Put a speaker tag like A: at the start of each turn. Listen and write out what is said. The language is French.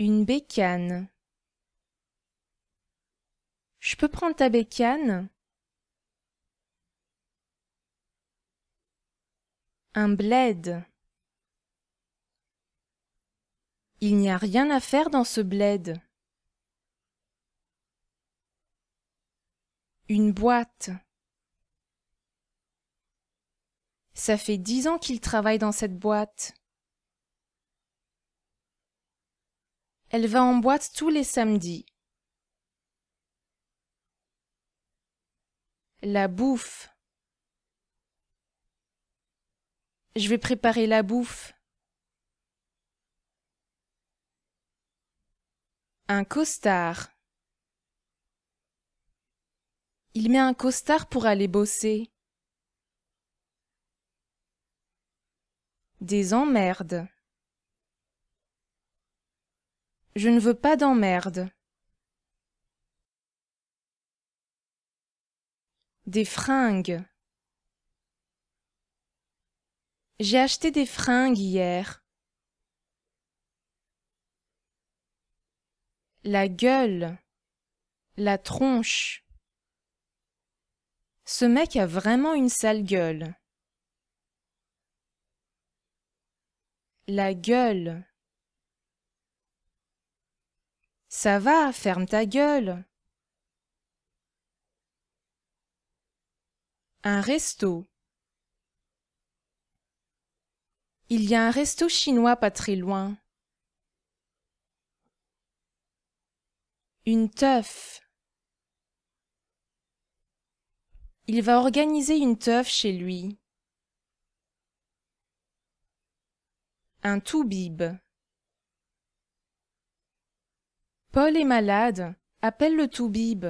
A: Une bécane. Je peux prendre ta bécane Un bled. Il n'y a rien à faire dans ce bled. Une boîte. Ça fait dix ans qu'il travaille dans cette boîte. Elle va en boîte tous les samedis. La bouffe. Je vais préparer la bouffe. Un costard. Il met un costard pour aller bosser. Des emmerdes. Je ne veux pas d'emmerde. Des fringues. J'ai acheté des fringues hier. La gueule. La tronche. Ce mec a vraiment une sale gueule. La gueule. Ça va, ferme ta gueule. Un resto. Il y a un resto chinois pas très loin. Une teuf. Il va organiser une teuf chez lui. Un toubib. Paul est malade, appelle le toubib.